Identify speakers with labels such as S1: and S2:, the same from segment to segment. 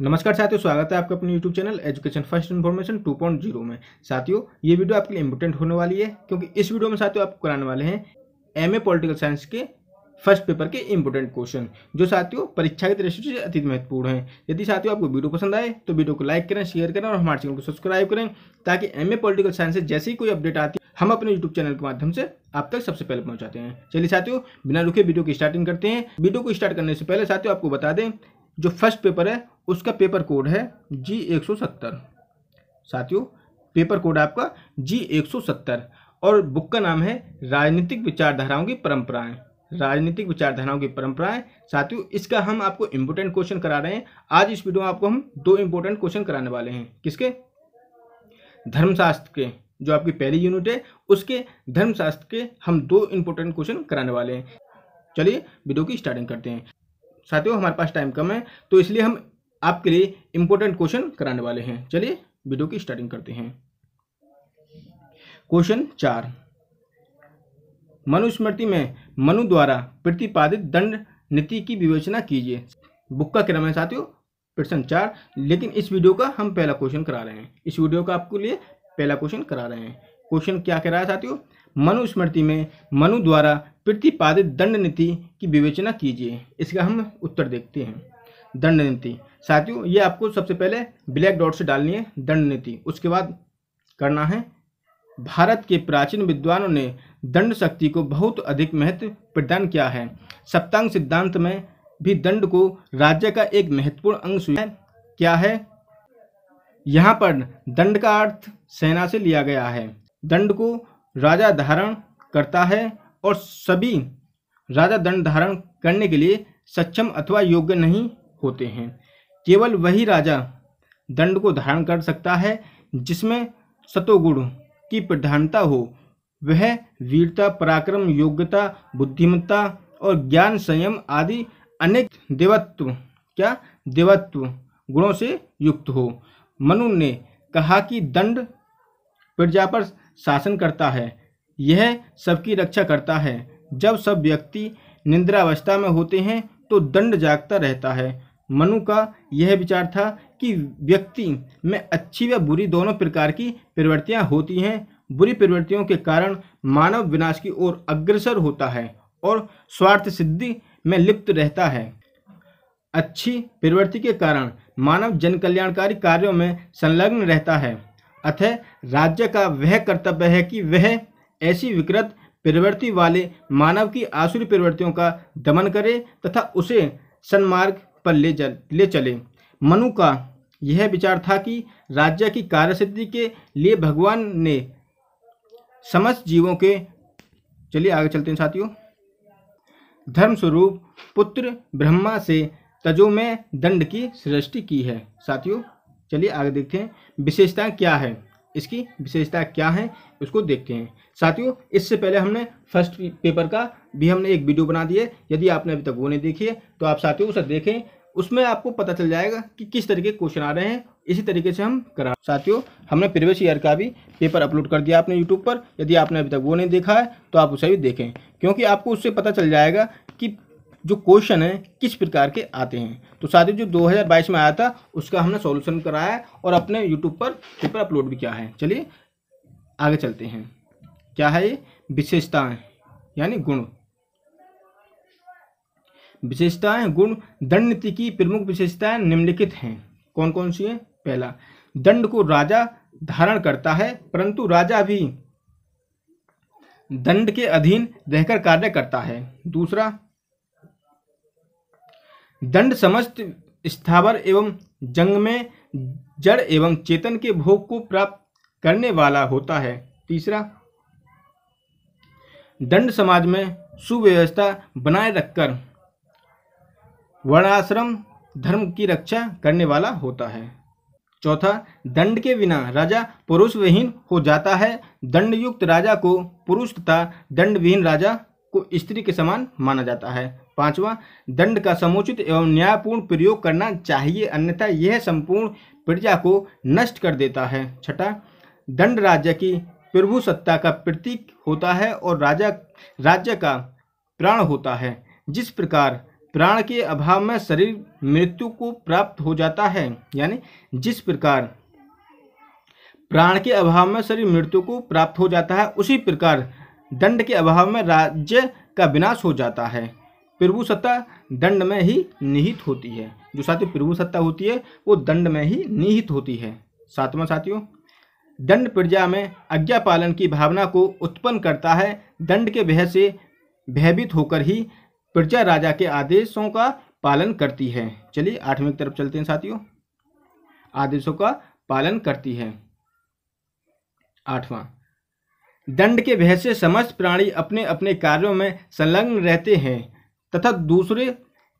S1: नमस्कार साथियों स्वागत है आपका अपने YouTube channel education first information 2.0 में साथियों ये वीडियो आपके लिए इम्पोर्टेंट होने वाली है क्योंकि इस वीडियो में साथियों आपको कराने वाले हैं एमए पॉलिटिकल साइंस के फर्स्ट पेपर के इम्पोर्टेंट क्वेश्चन जो साथियों परीक्षा की दृष्टि से अति महत्वपूर्ण है यदि साथियों आपको वीडियो पसंद आए तो वीडियो को लाइक करें शेयर करें और हमारे चैनल को सब्सक्राइब करें ताकि एम ए पोलिटिकल साइंस से जैसे ही कोई अपडेट आती है हम अपने यूट्यूब चैनल के माध्यम से आप तक सबसे पहले पहुंचाते हैं चलिए साथियों बिना रुके वीडियो की स्टार्टिंग करते हैं वीडियो को स्टार्ट करने से पहले साथियों आपको बता दें जो फर्स्ट पेपर है उसका पेपर कोड है जी एक सौ सत्तर साथियों पेपर कोड आपका जी एक सौ सत्तर और बुक का नाम है राजनीतिक विचारधाराओं की परंपराएं राजनीतिक विचारधाराओं की परंपराएं साथियों इसका हम आपको इम्पोर्टेंट क्वेश्चन करा रहे हैं आज इस वीडियो में आपको हम दो इम्पोर्टेंट क्वेश्चन कराने वाले हैं किसके धर्मशास्त्र के जो आपकी पहली यूनिट है उसके धर्मशास्त्र के हम दो इम्पोर्टेंट क्वेश्चन कराने वाले हैं चलिए वीडियो की स्टार्टिंग करते हैं साथियों हमारे पास टाइम कम है तो इसलिए हम आपके लिए इंपॉर्टेंट क्वेश्चन कराने वाले हैं चलिए वीडियो की स्टार्टिंग करते हैं क्वेश्चन चार मनुस्मृति में मनु द्वारा प्रतिपादित दंड नीति की विवेचना कीजिए बुक का क्रम है साथियों प्रश्न चार लेकिन इस वीडियो का हम पहला क्वेश्चन करा रहे हैं इस वीडियो का आपके लिए पहला क्वेश्चन करा रहे हैं क्वेश्चन क्या कह रहा है साथियों मनुस्मृति में मनु द्वारा प्रतिपादित दंड नीति की विवेचना कीजिए इसका हम उत्तर देखते हैं दंड नीति साथियों ये आपको सबसे पहले ब्लैक डॉट से डालनी है दंड नीति उसके बाद करना है भारत के प्राचीन विद्वानों ने दंड शक्ति को बहुत अधिक महत्व प्रदान किया है सप्तांग सिद्धांत में भी दंड को राज्य का एक महत्वपूर्ण अंश है क्या है यहाँ पर दंड का अर्थ सेना से लिया गया है दंड को राजा धारण करता है और सभी राजा दंड धारण करने के लिए सक्षम अथवा योग्य नहीं होते हैं केवल वही राजा दंड को धारण कर सकता है जिसमें सतोगुण की प्रधानता हो वह वीरता पराक्रम योग्यता बुद्धिमत्ता और ज्ञान संयम आदि अनेक देवत्व क्या देवत्व गुणों से युक्त हो मनु ने कहा कि दंड प्रजा पर शासन करता है यह सबकी रक्षा करता है जब सब व्यक्ति निंद्रावस्था में होते हैं तो दंड जागता रहता है मनु का यह विचार था कि व्यक्ति में अच्छी व बुरी दोनों प्रकार की प्रवृत्तियां होती हैं बुरी प्रवृत्तियों के कारण मानव विनाश की ओर अग्रसर होता है और स्वार्थ सिद्धि में लिप्त रहता है अच्छी प्रवृत्ति के कारण मानव जन कल्याणकारी कार्यों में संलग्न रहता है अतः राज्य का वह कर्तव्य है कि वह ऐसी विकृत प्रवृत्ति वाले मानव की आसुरी प्रवृत्तियों का दमन करे तथा उसे सन्मार्ग पर ले जल, ले चले मनु का यह विचार था कि राज्य की कार्यसिद्धि के लिए भगवान ने समस्त जीवों के चलिए आगे चलते हैं साथियों धर्म स्वरूप पुत्र ब्रह्मा से तजो में दंड की सृष्टि की है साथियों चलिए आगे देखते हैं विशेषता क्या है इसकी विशेषता क्या है उसको देखते हैं साथियों इससे पहले हमने फर्स्ट पेपर का भी हमने एक वीडियो बना दिया यदि आपने अभी तक वो नहीं देखी है तो आप साथियों उसे देखें उसमें आपको पता चल जाएगा कि किस तरीके के क्वेश्चन आ रहे हैं इसी तरीके से हम करा साथियों हमने प्रीवियस ईयर का भी पेपर अपलोड कर दिया आपने यूट्यूब पर यदि आपने अभी तक वो नहीं देखा है तो आप उसे भी देखें क्योंकि आपको उससे पता चल जाएगा कि जो क्वेश्चन है किस प्रकार के आते हैं तो ही जो 2022 में आया था उसका हमने सॉल्यूशन कराया है और अपने यूट्यूब पर पेपर अपलोड भी किया है चलिए आगे चलते हैं क्या है ये विशेषताएं यानी गुण विशेषताएं गुण दंड नीति की प्रमुख विशेषताएं निम्नलिखित हैं कौन कौन सी हैं पहला दंड को राजा धारण करता है परंतु राजा भी दंड के अधीन रहकर कार्य करता है दूसरा दंड समस्त स्थावर एवं जंग में जड़ एवं चेतन के भोग को प्राप्त करने वाला होता है तीसरा दंड समाज में सुव्यवस्था बनाए रखकर वर्णाश्रम धर्म की रक्षा करने वाला होता है चौथा दंड के बिना राजा पुरुष विहीन हो जाता है दंडयुक्त राजा को पुरुष तथा दंडविहीन राजा को स्त्री के समान माना जाता है पांचवा दंड का समुचित एवं न्यायपूर्ण प्रयोग करना चाहिए अन्यथा यह संपूर्ण प्रजा को नष्ट कर देता है छठा दंड राज्य की प्रभु सत्ता का प्रतीक होता है और राजा राज्य का प्राण होता है जिस प्रकार प्राण के अभाव में शरीर मृत्यु को प्राप्त हो जाता है यानी जिस प्रकार प्राण के अभाव में शरीर मृत्यु को प्राप्त हो जाता है उसी प्रकार दंड के अभाव में राज्य का विनाश हो जाता है प्रभु सत्ता दंड में ही निहित होती है जो साथियों प्रभु सत्ता होती है वो दंड में ही निहित होती है सातवां साथियों दंड प्रजा में आज्ञा पालन की भावना को उत्पन्न करता है दंड के भय से भयभीत होकर ही प्रजा राजा के आदेशों का पालन करती है चलिए आठवीं की तरफ चलते हैं साथियों आदेशों का पालन करती है आठवां दंड के भय से समस्त प्राणी अपने अपने कार्यों में संलग्न रहते हैं तथा दूसरे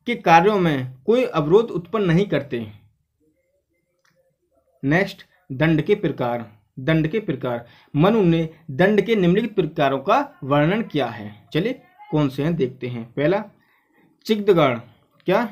S1: के कार्यों में कोई अवरोध उत्पन्न नहीं करते नेक्स्ट दंड के प्रकार दंड के प्रकार मनु ने दंड के निम्नलिखित प्रकारों का वर्णन किया है चलिए कौन से हैं देखते हैं पहला चिग्दगण क्या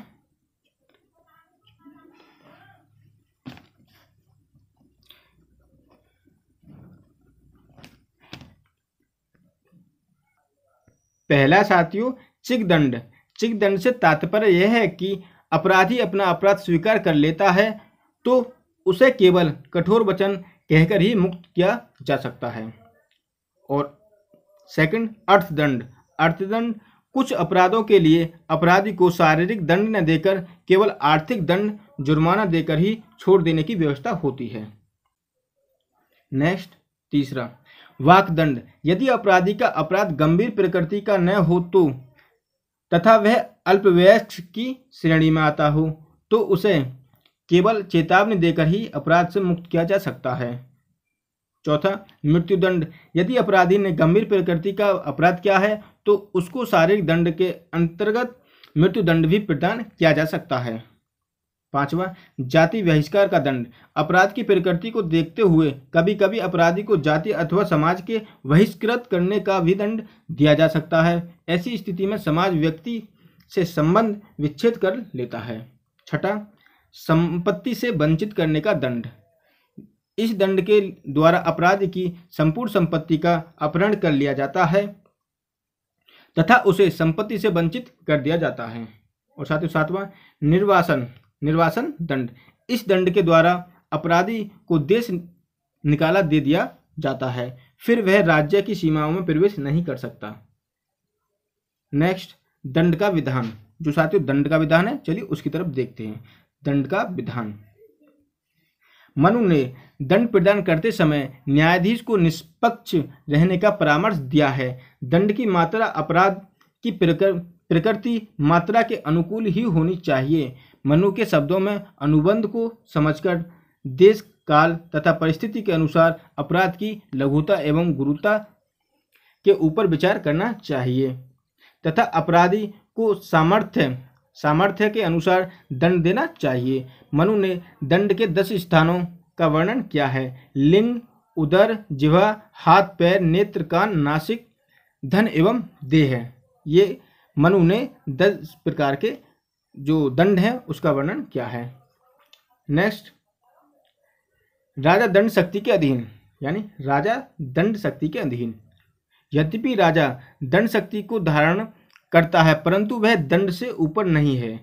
S1: पहला साथियों चिकदंड दंड से तात्पर्य यह है कि अपराधी अपना अपराध स्वीकार कर लेता है तो उसे केवल कठोर वचन कहकर ही मुक्त किया जा सकता है और सेकंड अर्थदंड अर्थदंड कुछ अपराधों के लिए अपराधी को शारीरिक दंड न देकर केवल आर्थिक दंड जुर्माना देकर ही छोड़ देने की व्यवस्था होती है नेक्स्ट तीसरा वाकदंड यदि अपराधी का अपराध गंभीर प्रकृति का न हो तो तथा वह अल्पवयस्क की श्रेणी में आता हो तो उसे केवल चेतावनी देकर ही अपराध से मुक्त किया जा सकता है चौथा मृत्युदंड यदि अपराधी ने गंभीर प्रकृति का अपराध किया है तो उसको शारीरिक दंड के अंतर्गत मृत्युदंड भी प्रदान किया जा सकता है पांचवा जाति बहिष्कार का दंड अपराध की प्रकृति को देखते हुए कभी कभी अपराधी को जाति अथवा समाज के बहिष्कृत करने का भी दंड दिया जा सकता है ऐसी स्थिति में समाज व्यक्ति से संबंध विच्छेद कर लेता है छठा संपत्ति से वंचित करने का दंड इस दंड के द्वारा अपराध की संपूर्ण संपत्ति का अपहरण कर लिया जाता है तथा उसे संपत्ति से वंचित कर दिया जाता है और साथ ही सातवां निर्वासन निर्वासन दंड इस दंड के द्वारा अपराधी को देश निकाला दे दिया जाता है फिर वह राज्य की सीमाओं में प्रवेश नहीं कर सकता नेक्स्ट दंड का विधान जो साथियों दंड का विधान है चलिए उसकी तरफ देखते हैं दंड का विधान मनु ने दंड प्रदान करते समय न्यायाधीश को निष्पक्ष रहने का परामर्श दिया है दंड की मात्रा अपराध की प्रकृति मात्रा के अनुकूल ही होनी चाहिए मनु के शब्दों में अनुबंध को समझकर देश काल तथा परिस्थिति के अनुसार अपराध की लघुता एवं गुरुता के ऊपर विचार करना चाहिए तथा अपराधी को सामर्थ्य सामर्थ्य के अनुसार दंड देना चाहिए मनु ने दंड के दस स्थानों का वर्णन किया है लिंग उदर जिवा हाथ पैर नेत्र कान नासिक धन एवं देह ये मनु ने दस प्रकार के जो दंड है उसका वर्णन क्या है नेक्स्ट राजा दंड शक्ति के अधीन यानी राजा दंड शक्ति के अधीन यद्यपि राजा दंड शक्ति को धारण करता है परंतु वह दंड से ऊपर नहीं है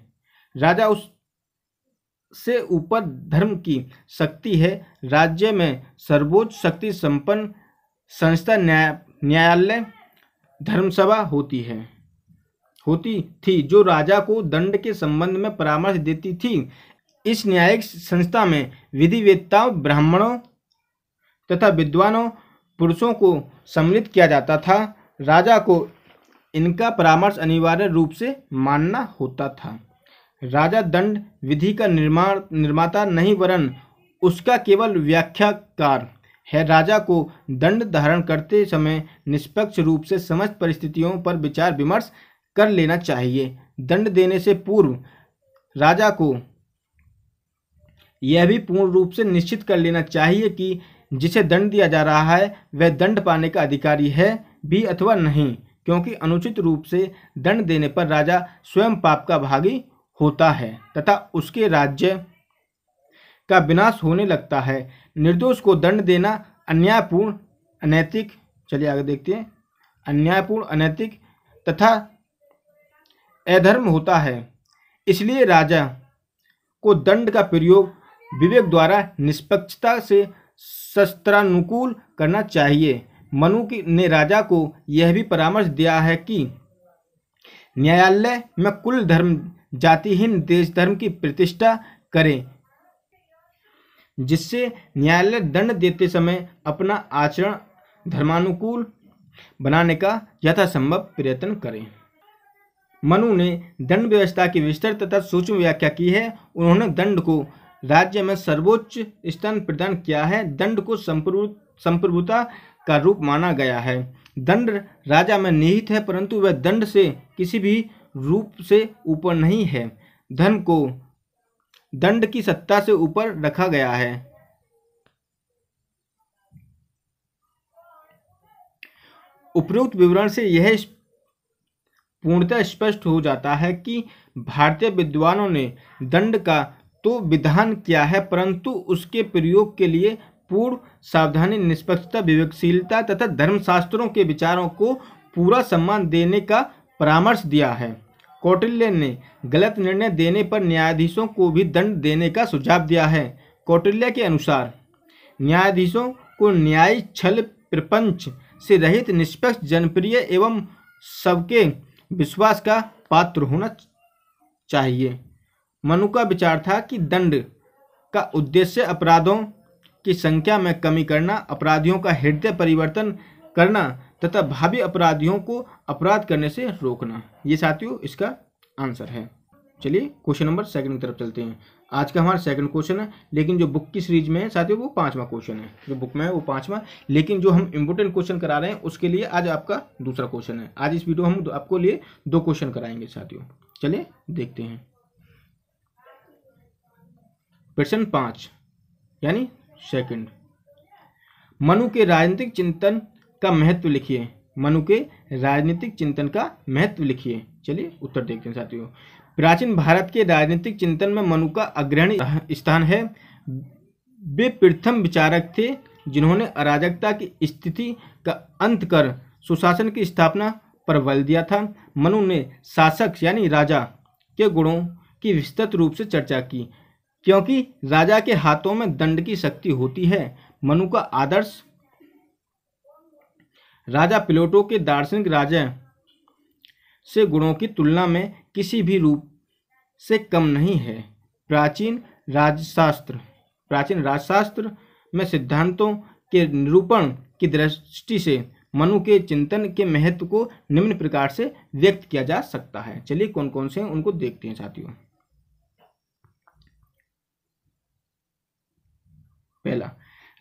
S1: राजा उस से ऊपर धर्म की शक्ति है राज्य में सर्वोच्च शक्ति संपन्न संस्था न्याय न्यायालय धर्मसभा होती है होती थी जो राजा को दंड के संबंध में परामर्श देती थी इस न्यायिक संस्था में विधिवेत्ताओं ब्राह्मणों तथा विद्वानों पुरुषों को सम्मिलित किया जाता था राजा को इनका परामर्श अनिवार्य रूप से मानना होता था राजा दंड विधि का निर्माण निर्माता नहीं वरन उसका केवल व्याख्याकार है राजा को दंड धारण करते समय निष्पक्ष रूप से समस्त परिस्थितियों पर विचार विमर्श कर लेना चाहिए दंड देने से पूर्व राजा को यह भी पूर्ण रूप से निश्चित कर लेना चाहिए कि जिसे दंड दिया जा रहा है वह दंड पाने का अधिकारी है भी अथवा नहीं क्योंकि अनुचित रूप से दंड देने पर राजा स्वयं पाप का भागी होता है तथा उसके राज्य का विनाश होने लगता है निर्दोष को दंड देना अन्यायपूर्ण अनैतिक चलिए आगे देखते हैं अन्यायपूर्ण अनैतिक तथा अधर्म होता है इसलिए राजा को दंड का प्रयोग विवेक द्वारा निष्पक्षता से शस्त्रानुकूल करना चाहिए मनु ने राजा को यह भी परामर्श दिया है कि न्यायालय में कुल धर्म जातिहीन देश धर्म की प्रतिष्ठा करें जिससे न्यायालय दंड देते समय अपना आचरण धर्मानुकूल बनाने का यथासंभव प्रयत्न करें मनु ने दंड व्यवस्था की विस्तृत तथा सूक्ष्म व्याख्या की है उन्होंने दंड को राज्य में सर्वोच्च स्थान प्रदान किया है दंड को संप्रभुता का रूप माना गया है दंड राजा में निहित है परंतु वह दंड से किसी भी रूप से ऊपर नहीं है धर्म को दंड की सत्ता से ऊपर रखा गया है उपरोक्त विवरण से यह पूर्णतः स्पष्ट हो जाता है कि भारतीय विद्वानों ने दंड का तो विधान किया है परंतु उसके प्रयोग के लिए पूर्व सावधानी निष्पक्षता विवेकशीलता तथा धर्मशास्त्रों के विचारों को पूरा सम्मान देने का परामर्श दिया है कौटिल्य ने गलत निर्णय देने पर न्यायाधीशों को भी दंड देने का सुझाव दिया है कौटिल्य के अनुसार न्यायाधीशों को न्यायिक छल प्रपंच से रहित निष्पक्ष जनप्रिय एवं सबके विश्वास का पात्र होना चाहिए मनु का विचार था कि दंड का उद्देश्य अपराधों की संख्या में कमी करना अपराधियों का हृदय परिवर्तन करना तथा भावी अपराधियों को अपराध करने से रोकना ये साथियों इसका आंसर है चलिए क्वेश्चन नंबर सेकंड की तरफ चलते हैं आज का हमारा सेकंड क्वेश्चन है लेकिन जो बुक की सीरीज में है साथियों वो पांचवा क्वेश्चन है जो बुक में है वो पांचवा लेकिन जो हम इंपोर्टेंट क्वेश्चन करा रहे हैं उसके लिए आज आपका दूसरा क्वेश्चन है आज इस वीडियो हम आपको लिए दो क्वेश्चन कराएंगे साथियों चलिए देखते हैं प्रश्न पांच यानी सेकंड मनु के राजनीतिक चिंतन का महत्व लिखिए मनु के राजनीतिक चिंतन का महत्व लिखिए चलिए उत्तर देखते हैं साथियों प्राचीन भारत के राजनीतिक चिंतन में मनु का अग्रणी स्थान है वे प्रथम विचारक थे जिन्होंने अराजकता की स्थिति का अंत कर सुशासन की स्थापना पर बल दिया था मनु ने शासक यानी राजा के गुणों की विस्तृत रूप से चर्चा की क्योंकि राजा के हाथों में दंड की शक्ति होती है मनु का आदर्श राजा प्लेटो के दार्शनिक राजा से गुणों की तुलना में किसी भी रूप से कम नहीं है प्राचीन राजशास्त्र प्राचीन राजशास्त्र में सिद्धांतों के निरूपण की दृष्टि से मनु के चिंतन के महत्व को निम्न प्रकार से व्यक्त किया जा सकता है चलिए कौन कौन से उनको देखते हैं साथियों पहला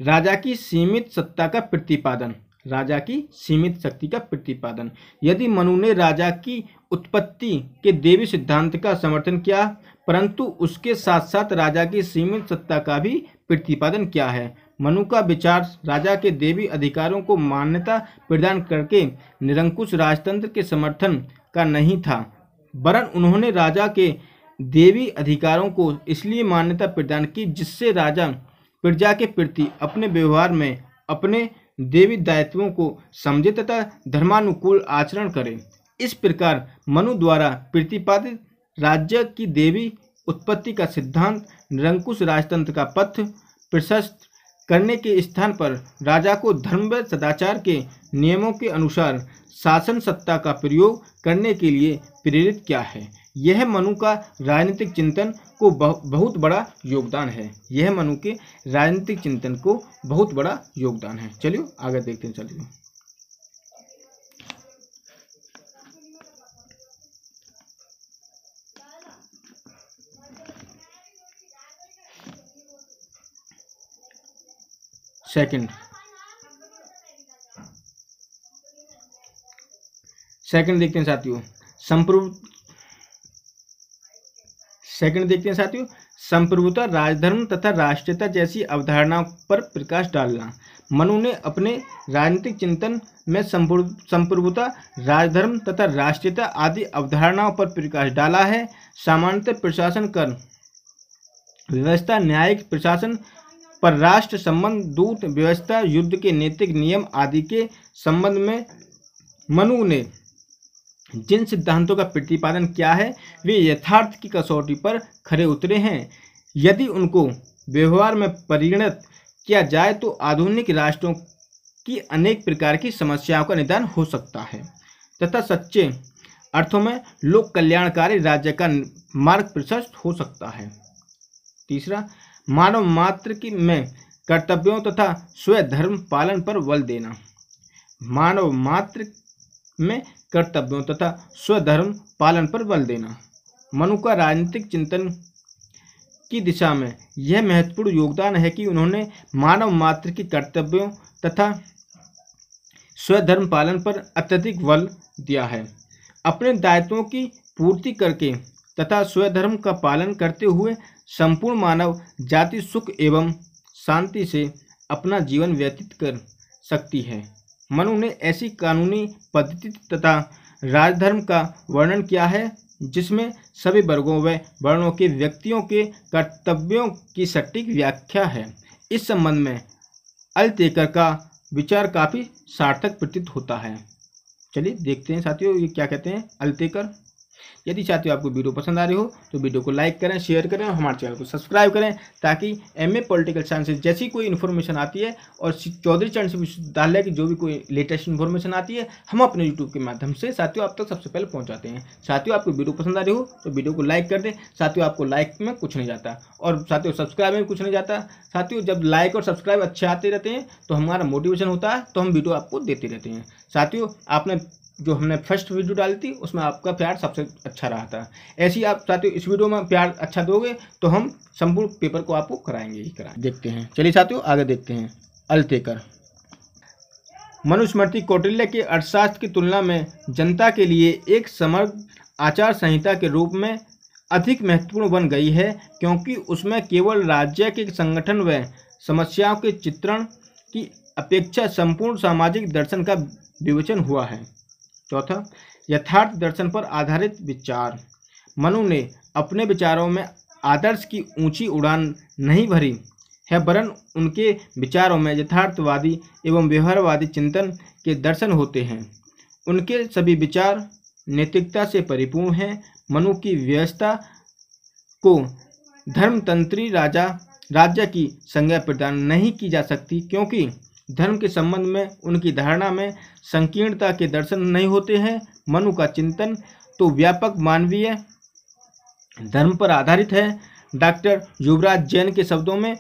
S1: राजा की सीमित सत्ता का प्रतिपादन राजा की सीमित शक्ति का प्रतिपादन यदि मनु ने राजा की उत्पत्ति के देवी सिद्धांत का समर्थन किया परंतु उसके साथ साथ राजा की सीमित सत्ता का भी प्रतिपादन किया है मनु का विचार राजा के देवी अधिकारों को मान्यता प्रदान करके निरंकुश राजतंत्र के समर्थन का नहीं था वरन उन्होंने राजा के देवी अधिकारों को इसलिए मान्यता प्रदान की जिससे राजा प्रजा के प्रति अपने व्यवहार में अपने देवी दायित्वों को समझे तथा धर्मानुकूल आचरण करे इस प्रकार मनु द्वारा प्रतिपादित राज्य की देवी उत्पत्ति का सिद्धांत निरंकुश राजतंत्र का पथ प्रशस्त करने के स्थान पर राजा को धर्म व सदाचार के नियमों के अनुसार शासन सत्ता का प्रयोग करने के लिए प्रेरित किया है यह मनु का राजनीतिक चिंतन को बहुत बड़ा योगदान है यह मनु के राजनीतिक चिंतन को बहुत बड़ा योगदान है चलिए आगे देखते हैं चलिए सेकंड सेकंड देखते हैं साथियों संप्रभु सेकंड देखते हैं साथियों संप्रभुता राजधर्म तथा राष्ट्रीयता जैसी अवधारणाओं पर प्रकाश डालना मनु ने अपने राजनीतिक चिंतन में संप्रभुता राजधर्म तथा राष्ट्रीयता आदि अवधारणाओं पर प्रकाश डाला है सामान्यतः प्रशासन कर व्यवस्था न्यायिक प्रशासन पर राष्ट्र संबंध दूत व्यवस्था युद्ध के नैतिक नियम आदि के संबंध में मनु ने जिन सिद्धांतों का प्रतिपादन क्या है वे यथार्थ की कसौटी पर खड़े उतरे हैं यदि उनको व्यवहार में परिणत किया जाए तो आधुनिक राष्ट्रों की अनेक प्रकार की समस्याओं का निदान हो सकता है तथा सच्चे अर्थों में लोक कल्याणकारी राज्य का मार्ग प्रशस्त हो सकता है तीसरा मानव मात्र की में कर्तव्यों तथा स्वधर्म पालन पर बल देना मानव मात्र में कर्तव्यों तथा स्वधर्म पालन पर बल देना मनु का राजनीतिक चिंतन की दिशा में यह महत्वपूर्ण योगदान है कि उन्होंने मानव मात्र के कर्तव्यों तथा स्वधर्म पालन पर अत्यधिक बल दिया है अपने दायित्वों की पूर्ति करके तथा स्वधर्म का पालन करते हुए संपूर्ण मानव जाति सुख एवं शांति से अपना जीवन व्यतीत कर सकती है मनु ने ऐसी कानूनी पद्धति तथा राजधर्म का वर्णन किया है जिसमें सभी वर्गों व वर्णों के व्यक्तियों के कर्तव्यों की सटीक व्याख्या है इस संबंध में अलतेकर का विचार काफ़ी सार्थक प्रतीत होता है चलिए देखते हैं साथियों ये क्या कहते हैं अलतेकर यदि साथियों आपको वीडियो पसंद आ रही हो तो वीडियो को लाइक करें शेयर करें और हमारे चैनल को सब्सक्राइब करें ताकि एम ए पोलिटिकल साइंस जैसी कोई इन्फॉर्मेशन आती है और चौधरी चरण सिंह विश्वविद्यालय की जो भी कोई लेटेस्ट इन्फॉर्मेशन आती है हम अपने यूट्यूब के माध्यम से साथियों आप तक सबसे पहले पहुँचाते हैं साथियों आपको वीडियो पसंद आ रही हो तो वीडियो को लाइक कर दें साथियों आपको लाइक में कुछ नहीं जाता और साथियों सब्सक्राइब में कुछ नहीं जाता साथियों जब लाइक और सब्सक्राइब अच्छे आते रहते हैं तो हमारा मोटिवेशन होता है तो हम वीडियो आपको देते रहते हैं साथियों आपने जो हमने फर्स्ट वीडियो डाली थी उसमें आपका प्यार सबसे अच्छा रहा था ऐसी आप साथियों इस वीडियो में प्यार अच्छा दोगे तो हम संपूर्ण पेपर को आपको कराएंगे ही कराएंगे देखते हैं चलिए साथियों आगे देखते हैं अलतेकर मनुस्मृति कौटिल्य के अर्थशास्त्र की तुलना में जनता के लिए एक समर्थ आचार संहिता के रूप में अधिक महत्वपूर्ण बन गई है क्योंकि उसमें केवल राज्य के संगठन व समस्याओं के चित्रण की अपेक्षा संपूर्ण सामाजिक दर्शन का विवेचन हुआ है चौथा यथार्थ दर्शन पर आधारित विचार मनु ने अपने विचारों में आदर्श की ऊंची उड़ान नहीं भरी है वरन उनके विचारों में यथार्थवादी एवं व्यवहारवादी चिंतन के दर्शन होते हैं उनके सभी विचार नैतिकता से परिपूर्ण हैं मनु की व्यवस्था को धर्मतंत्री राजा राज्य की संज्ञा प्रदान नहीं की जा सकती क्योंकि धर्म के संबंध में उनकी धारणा में संकीर्णता के दर्शन नहीं होते हैं मनु का चिंतन तो व्यापक मानवीय धर्म पर आधारित है डॉक्टर युवराज जैन के शब्दों में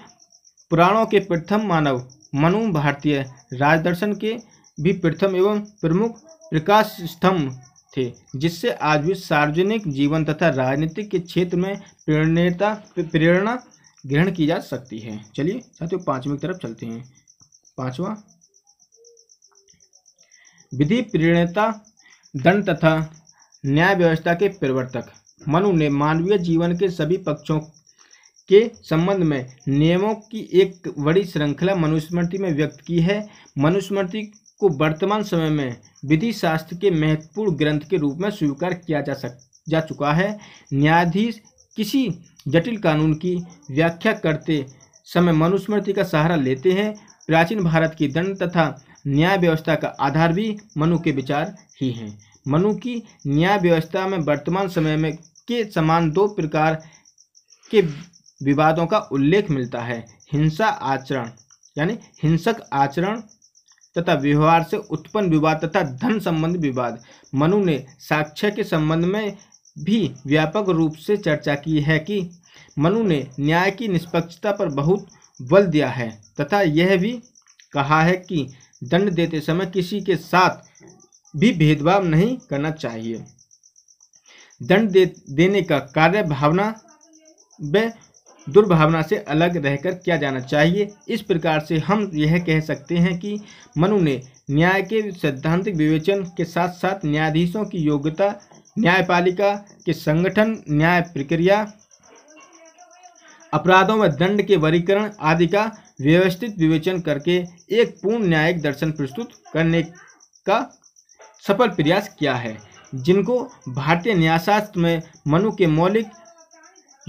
S1: पुराणों के प्रथम मानव मनु भारतीय राजदर्शन के भी प्रथम एवं प्रमुख प्रकाश स्तंभ थे जिससे आज भी सार्वजनिक जीवन तथा राजनीतिक के क्षेत्र में प्रेरणता प्रेरणा ग्रहण की जा सकती है चलिए साथियों पांचवी की तरफ चलते हैं पांचवा विधि प्रेरणता दंड तथा न्याय व्यवस्था के प्रवर्तक मनु ने मानवीय जीवन के सभी पक्षों के संबंध में नियमों की एक बड़ी श्रृंखला मनुस्मृति में व्यक्त की है मनुस्मृति को वर्तमान समय में विधि शास्त्र के महत्वपूर्ण ग्रंथ के रूप में स्वीकार किया जा सक जा चुका है न्यायाधीश किसी जटिल कानून की व्याख्या करते समय मनुस्मृति का सहारा लेते हैं प्राचीन भारत की दंड तथा न्याय व्यवस्था का आधार भी मनु के विचार ही हैं मनु की न्याय व्यवस्था में वर्तमान समय में के समान दो प्रकार के विवादों का उल्लेख मिलता है हिंसा आचरण यानी हिंसक आचरण तथा व्यवहार से उत्पन्न विवाद तथा धन संबंध विवाद मनु ने साक्ष्य के संबंध में भी व्यापक रूप से चर्चा की है कि मनु ने न्याय की निष्पक्षता पर बहुत बल दिया है तथा यह भी कहा है कि दंड देते समय किसी के साथ भी भेदभाव नहीं करना चाहिए दंड दे, देने का कार्य भावना व दुर्भावना से अलग रहकर किया जाना चाहिए इस प्रकार से हम यह कह सकते हैं कि मनु ने न्याय के सैद्धांतिक विवेचन के साथ साथ न्यायाधीशों की योग्यता न्यायपालिका के संगठन न्याय प्रक्रिया अपराधों में दंड के वर्गीकरण आदि का व्यवस्थित विवेचन करके एक पूर्ण न्यायिक दर्शन प्रस्तुत करने का सफल प्रयास किया है जिनको भारतीय न्यायशास्त्र में मनु के मौलिक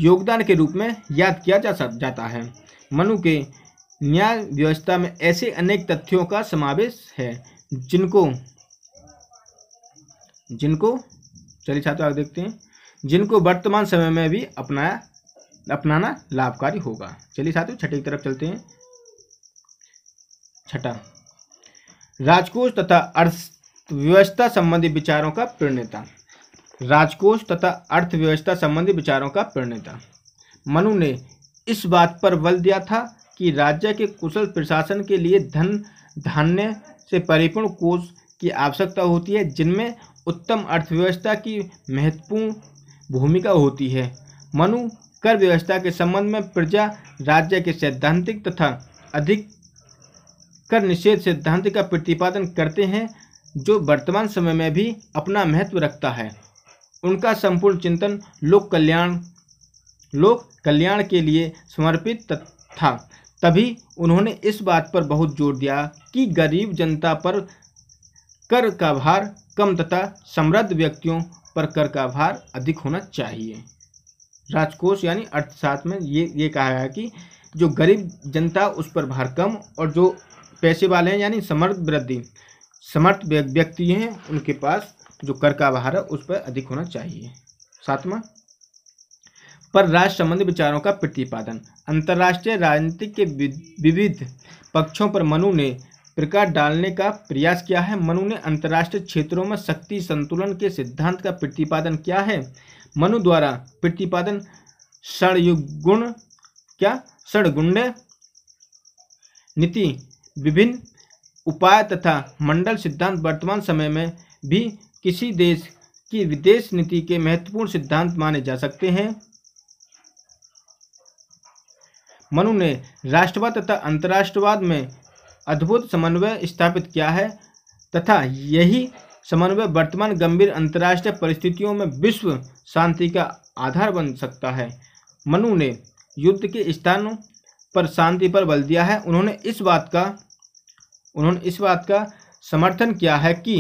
S1: योगदान के रूप में याद किया जा जाता है मनु के न्याय व्यवस्था में ऐसे अनेक तथ्यों का समावेश है जिनको जिनको चलिए छात्र देखते हैं जिनको वर्तमान समय में भी अपनाया अपनाना लाभकारी होगा चलिए साथियों छठे की तरफ चलते हैं छठा राजकोष तथा अर्थव्यवस्था संबंधी विचारों का प्रणेता राजकोष तथा अर्थव्यवस्था संबंधी विचारों का प्रणेता मनु ने इस बात पर बल दिया था कि राज्य के कुशल प्रशासन के लिए धन धान्य से परिपूर्ण कोष की आवश्यकता होती है जिनमें उत्तम अर्थव्यवस्था की महत्वपूर्ण भूमिका होती है मनु कर व्यवस्था के संबंध में प्रजा राज्य के सैद्धांतिक तथा अधिक कर निषेध सिद्धांत का प्रतिपादन करते हैं जो वर्तमान समय में भी अपना महत्व रखता है उनका संपूर्ण चिंतन लोक कल्याण लोक कल्याण के लिए समर्पित था तभी उन्होंने इस बात पर बहुत जोर दिया कि गरीब जनता पर कर का भार कम तथा समृद्ध व्यक्तियों पर कर का भार अधिक होना चाहिए राजकोष यानी अर्थशास्त्र में ये ये कहा गया कि जो गरीब जनता उस पर भार कम और जो पैसे वाले हैं यानी समर्थ वृद्धि समर्थ व्यक्ति हैं उनके पास जो कर का भार है उस पर अधिक होना चाहिए सातवां पर राष्ट्र संबंधी विचारों का प्रतिपादन अंतर्राष्ट्रीय राजनीति के विविध पक्षों पर मनु ने प्रकार डालने का प्रयास किया है मनु ने अंतर्राष्ट्रीय क्षेत्रों में शक्ति संतुलन के सिद्धांत का प्रतिपादन किया है मनु द्वारा प्रतिपादन षणयुगुण क्या षणगुंड नीति विभिन्न उपाय तथा मंडल सिद्धांत वर्तमान समय में भी किसी देश की विदेश नीति के महत्वपूर्ण सिद्धांत माने जा सकते हैं मनु ने राष्ट्रवाद तथा अंतर्राष्ट्रवाद में अद्भुत समन्वय स्थापित किया है तथा यही समन्वय वर्तमान गंभीर अंतर्राष्ट्रीय परिस्थितियों में विश्व शांति का आधार बन सकता है मनु ने युद्ध के स्थानों पर शांति पर बल दिया है उन्होंने इस बात का उन्होंने इस बात का समर्थन किया है कि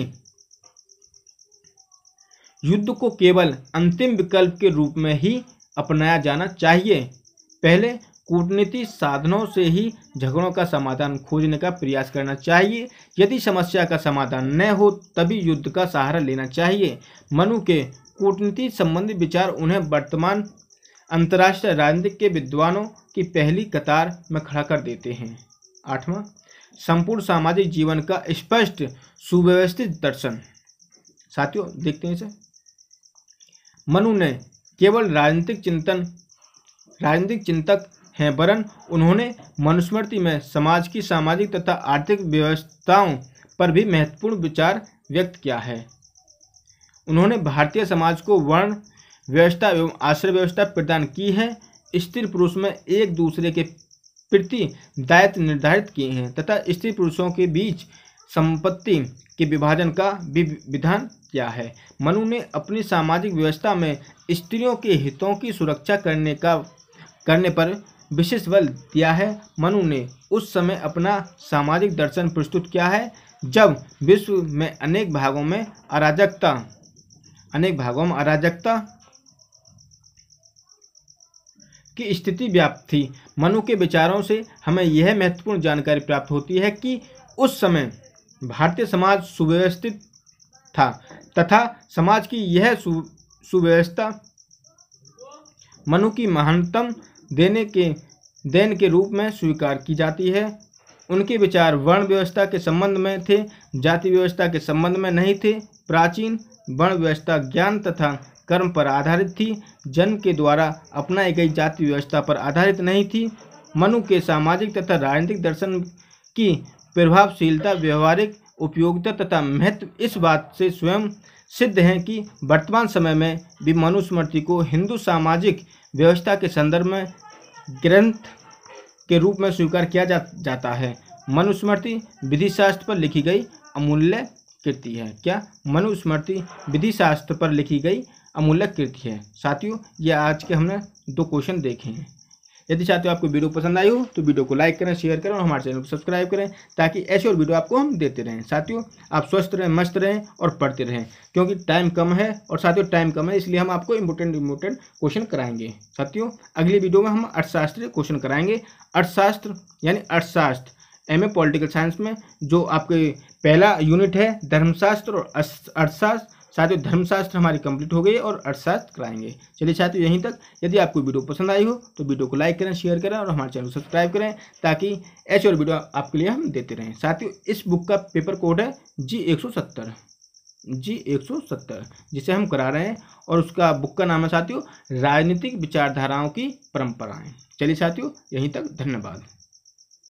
S1: युद्ध को केवल अंतिम विकल्प के रूप में ही अपनाया जाना चाहिए पहले कूटनीति साधनों से ही झगड़ों का समाधान खोजने का प्रयास करना चाहिए यदि समस्या का समाधान न हो तभी युद्ध का सहारा लेना चाहिए मनु के कूटनीति संबंधी विचार उन्हें वर्तमान अंतर्राष्ट्रीय राजनीतिक के विद्वानों की पहली कतार में खड़ा कर देते हैं आठवां संपूर्ण सामाजिक जीवन का स्पष्ट सुव्यवस्थित दर्शन साथियों देखते हैं इसे मनु ने केवल राजनीतिक चिंतन राजनीतिक चिंतक हैं वरन उन्होंने मनुस्मृति में समाज की सामाजिक तथा आर्थिक व्यवस्थाओं पर भी महत्वपूर्ण विचार व्यक्त किया है उन्होंने भारतीय समाज को वर्ण व्यवस्था एवं आश्रय व्यवस्था प्रदान की है स्त्री पुरुष में एक दूसरे के प्रति दायित्व निर्धारित किए हैं तथा स्त्री पुरुषों के बीच संपत्ति के विभाजन का भी विधान किया है मनु ने अपनी सामाजिक व्यवस्था में स्त्रियों के हितों की सुरक्षा करने का करने पर विशेष बल दिया है मनु ने उस समय अपना सामाजिक दर्शन प्रस्तुत किया है जब विश्व में अनेक भागों में अराजकता अनेक भागों में अराजकता की स्थिति व्याप्त थी मनु के विचारों से हमें यह महत्वपूर्ण जानकारी प्राप्त होती है कि उस समय भारतीय समाज सुव्यवस्थित था तथा समाज की यह सुव्यवस्था मनु की महानतम देने के देन के रूप में स्वीकार की जाती है उनके विचार वर्ण व्यवस्था के संबंध में थे जाति व्यवस्था के संबंध में नहीं थे प्राचीन वर्ण व्यवस्था ज्ञान तथा कर्म पर आधारित थी जन्म के द्वारा अपनाई गई जाति व्यवस्था पर आधारित नहीं थी मनु के सामाजिक तथा राजनीतिक दर्शन की प्रभावशीलता व्यवहारिक उपयोगिता तथा महत्व इस बात से स्वयं सिद्ध हैं कि वर्तमान समय में भी मनुस्मृति को हिंदू सामाजिक व्यवस्था के संदर्भ में ग्रंथ के रूप में स्वीकार किया जा जाता है मनुस्मृति विधि शास्त्र पर लिखी गई अमूल्य कृति है क्या मनुस्मृति विधि शास्त्र पर लिखी गई अमूल्य कृति है साथियों ये आज के हमने दो क्वेश्चन देखे हैं यदि चाहते हो आपको वीडियो पसंद आई हो तो वीडियो को लाइक करें शेयर करें और हमारे चैनल को सब्सक्राइब करें ताकि ऐसे और वीडियो आपको हम देते रहें साथियों आप स्वस्थ रहें मस्त रहें और पढ़ते रहें क्योंकि टाइम कम है और साथियों टाइम कम है इसलिए हम आपको इम्पोर्टेंट इम्पोर्टेंट क्वेश्चन कराएंगे साथियों अगली वीडियो में हम अर्थशास्त्र क्वेश्चन कराएंगे अर्थशास्त्र यानी अर्थशास्त्र एम ए पॉलिटिकल साइंस में जो आपके पहला यूनिट है धर्मशास्त्र और अर्थशास्त्र साथियों धर्मशास्त्र हमारी कंप्लीट हो गई और अर्थशास्त्र कराएंगे चलिए साथियों यहीं तक यदि आपको वीडियो पसंद आई हो तो वीडियो को लाइक करें शेयर करें और हमारे चैनल को सब्सक्राइब करें ताकि ऐसे और वीडियो आपके लिए हम देते रहें साथियों इस बुक का पेपर कोड है जी एक सौ सत्तर जी एक सौ सत्तर जिसे हम करा रहे हैं और उसका बुक का नाम है साथियों राजनीतिक विचारधाराओं की परंपराएं चलिए साथियों यहीं तक धन्यवाद